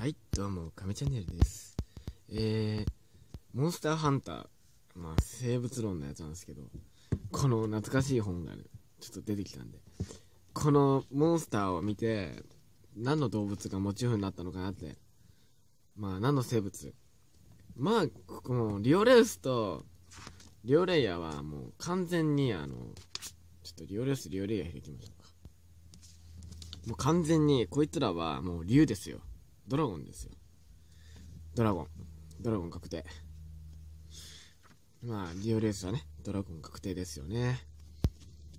はい、どうも、亀チャンネルです。えー、モンスターハンター、まあ、生物論のやつなんですけど、この懐かしい本がる、ちょっと出てきたんで、このモンスターを見て、何の動物がモチーフになったのかなって、まあ、何の生物。まあ、ここも、リオレウスと、リオレイヤーはもう完全に、あの、ちょっとリオレウス、リオレイヤー開きましょうか。もう完全に、こいつらはもう竜ですよ。ドラゴンですよ。ドラゴン。ドラゴン確定。まあ、ディオレースはね、ドラゴン確定ですよね。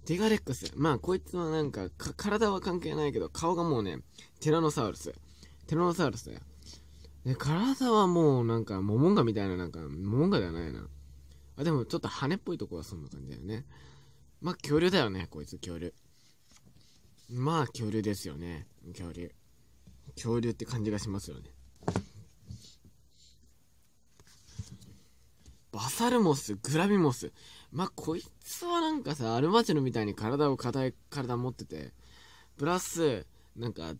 テガレックス。まあ、こいつはなんか体は関係ないけど、顔がもうね、ティラノサウルス。テラノサウルスだよ。で、体はもうなんか、モモンガみたいな、なんか、モモンガではないな。あ、でもちょっと羽っぽいとこはそんな感じだよね。まあ、恐竜だよね、こいつ、恐竜。まあ、恐竜ですよね、恐竜。恐竜って感じがしますよねバサルモスグラビモスまあこいつはなんかさアルマチノみたいに体を硬い体持っててプラスなんか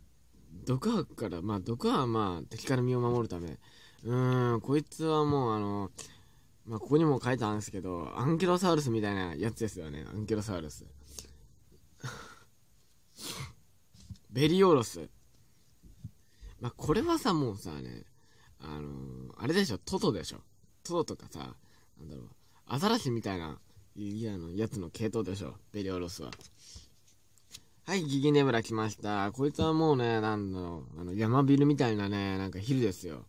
毒くからまあ毒はまあ敵から身を守るためうーんこいつはもうあのまあここにも書いてあるんですけどアンケロサウルスみたいなやつですよねアンケロサウルスベリオロスまあ、これはさ、もうさ、ね、あのー、あれでしょ、トトでしょ。トトとかさ、なんだろう、アザラシみたいな、いや、の、やつの系統でしょ、ベリオロスは。はい、ギギネブラ来ました。こいつはもうね、なんだろう、あの、山ビルみたいなね、なんか昼ですよ。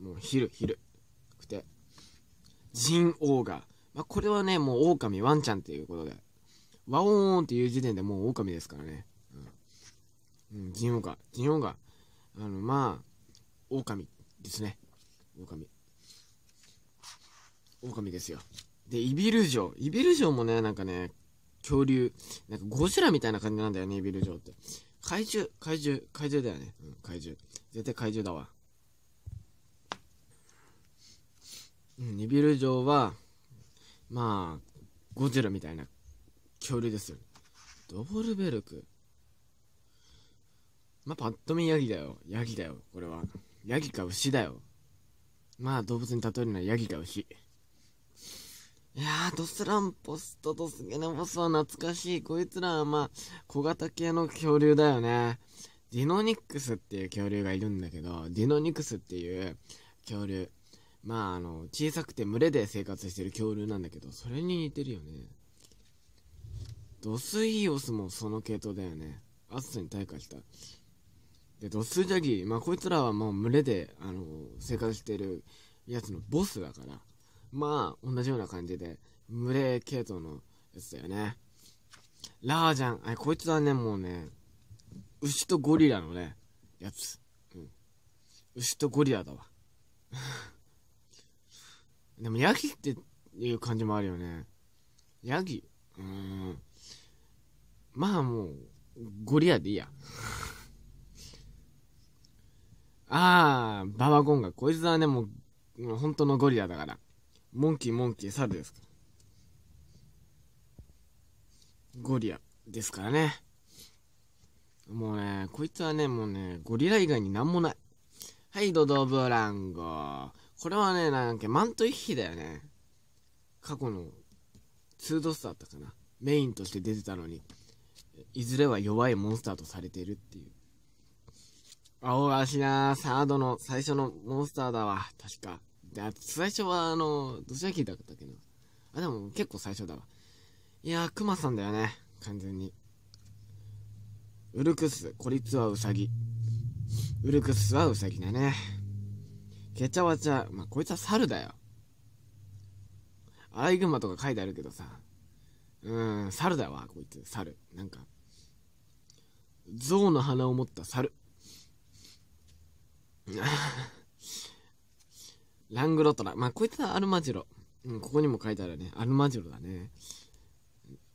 もう昼、昼。くて。ジンオーガ。まあ、これはね、もう狼、ワンちゃんっていうことで。ワオーンっていう時点でもう狼ですからね。うん。うん、ジンオーガ。ジンオーガ。あのまあ狼ですね狼狼ですよでイビル城イビル城もねなんかね恐竜なんかゴジラみたいな感じなんだよねイビル城って怪獣怪獣怪獣だよね、うん、怪獣絶対怪獣だわうんイビル城はまあゴジラみたいな恐竜ですよ、ドボルベルクまあ、パッと見ヤギだよ。ヤギだよ、これは。ヤギか牛だよ。まあ、動物に例えるのはヤギか牛。いやー、ドスランポスとドスゲネボスは懐かしい。こいつらはまあ、小型系の恐竜だよね。ディノニックスっていう恐竜がいるんだけど、ディノニクスっていう恐竜。まあ、あの、小さくて群れで生活してる恐竜なんだけど、それに似てるよね。ドスイーオスもその系統だよね。暑さに退化した。でドスジャギまあこいつらはもう群れで、あの生活してるやつのボスだからまあ同じような感じで群れ系統のやつだよねラージャンあこいつはねもうね牛とゴリラのねやつ、うん、牛とゴリラだわ でもヤギっていう感じもあるよねヤギうんまあもうゴリラでいいや ああ、ババゴンが、こいつはね、もう、本当のゴリラだから。モンキー、モンキー、猿ですかゴリラですからね。もうね、こいつはね、もうね、ゴリラ以外になんもない。はい、ドドブランゴ。これはね、なんか、マント一匹だよね。過去の、ツードスターだったかな。メインとして出てたのに、いずれは弱いモンスターとされているっていう。青がしな、サードの最初のモンスターだわ、確か。で、最初は、あの、どちら聞いたかったっけな。あ、でも結構最初だわ。いやー、クマさんだよね、完全に。ウルクス、孤立はウサギ。ウルクスはウサギだね。ケチャワチャ、まあ、こいつは猿だよ。アライグマとか書いてあるけどさ。うーん、猿だわ、こいつ、猿。なんか、象の鼻を持った猿。ラングロトラ。まあ、こいつはアルマジロ。うん、ここにも書いてあるね。アルマジロだね。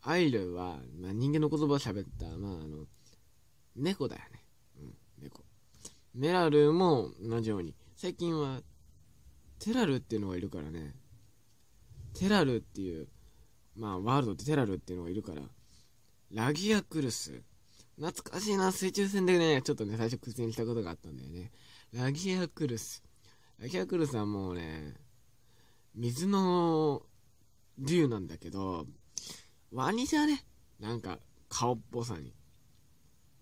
アイルは、まあ、人間の言葉を喋った、まあ、あの、猫だよね。うん、猫。メラルも同じように。最近は、テラルっていうのがいるからね。テラルっていう、まあ、ワールドってテラルっていうのがいるから。ラギアクルス。懐かしいな、水中戦でね、ちょっとね、最初苦戦したことがあったんだよね。ラギアクルス。ラギアクルスはもうね、水の竜なんだけど、ワニじゃねなんか、顔っぽさに。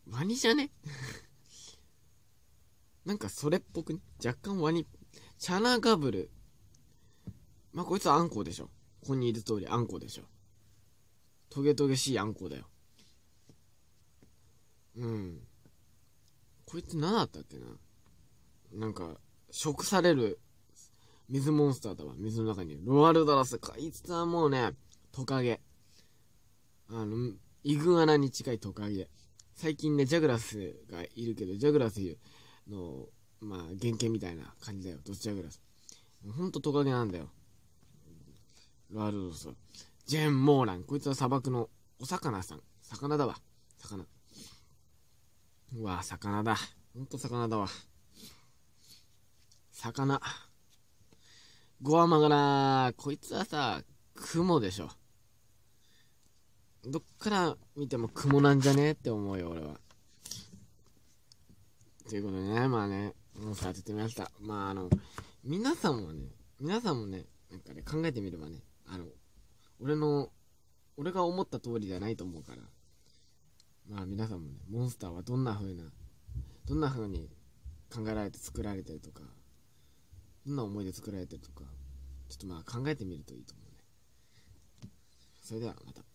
ワニじゃね なんかそれっぽくね若干ワニ。チャナガブル。まあ、こいつはンコウでしょ。ここにいる通りアンコウでしょ。トゲトゲしいアンコウだよ。うん。こいつ何だったっけななんか、食される水モンスターだわ、水の中に。ロアルドラスか。いつはもうね、トカゲ。あの、イグアナに近いトカゲ。最近ね、ジャグラスがいるけど、ジャグラスの、まあ、原型みたいな感じだよ。ドッジャグラス。ほんとトカゲなんだよ。ロアルドラスジェン・モーラン。こいつは砂漠のお魚さん。魚だわ。魚。うわ、魚だ。ほんと魚だわ。魚。ゴアマがな、こいつはさ、雲でしょ。どっから見ても雲なんじゃねって思うよ、俺は。ということでね、まあね、もうさ、当ててみました。まああの、皆さんもね、皆さんもね、なんかね、考えてみればね、あの、俺の、俺が思った通りじゃないと思うから、まあ皆さんもね、モンスターはどんな風な、どんな風に考えられて作られてるとか、どんな思いで作られてるとか、ちょっとまあ考えてみるといいと思うね。それではまた。